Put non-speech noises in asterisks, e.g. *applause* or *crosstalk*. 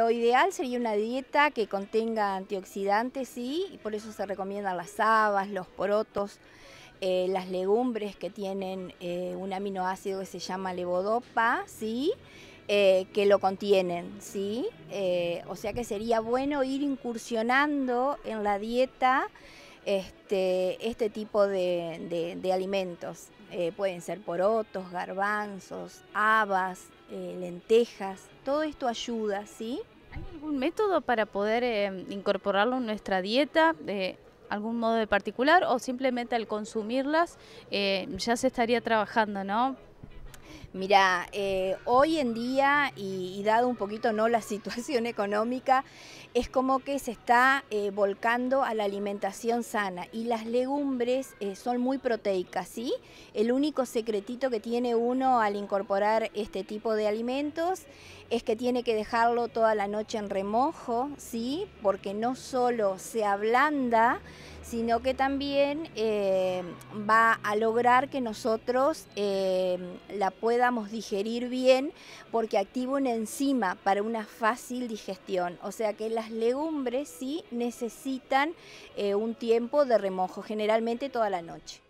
Lo ideal sería una dieta que contenga antioxidantes, sí, y por eso se recomiendan las habas, los porotos, eh, las legumbres que tienen eh, un aminoácido que se llama levodopa, sí, eh, que lo contienen, sí. o sea que sería bueno ir incursionando en la dieta este, este tipo de, alimentos. Eh, pueden ser porotos, garbanzos, habas, eh, lentejas, todo esto ayuda, ¿sí? ¿Hay algún método para poder eh, incorporarlo en nuestra dieta? de algún modo de particular o simplemente al consumirlas ya se estaría trabajando, ¿no? Mira, eh, hoy en día y, dado un poquito no la *laughs* situación económica, es como que se está eh, volcando a la alimentación sana y las legumbres eh, son muy proteicas, ¿sí? El único secretito que tiene uno al incorporar este tipo de alimentos es que tiene que dejarlo toda la noche en remojo, ¿sí? Porque no solo se ablanda, sino que también eh, va a lograr que nosotros eh, la podamos digerir bien porque activa una enzima para una fácil digestión. O sea que las legumbres sí necesitan eh, un tiempo de remojo, generalmente toda la noche.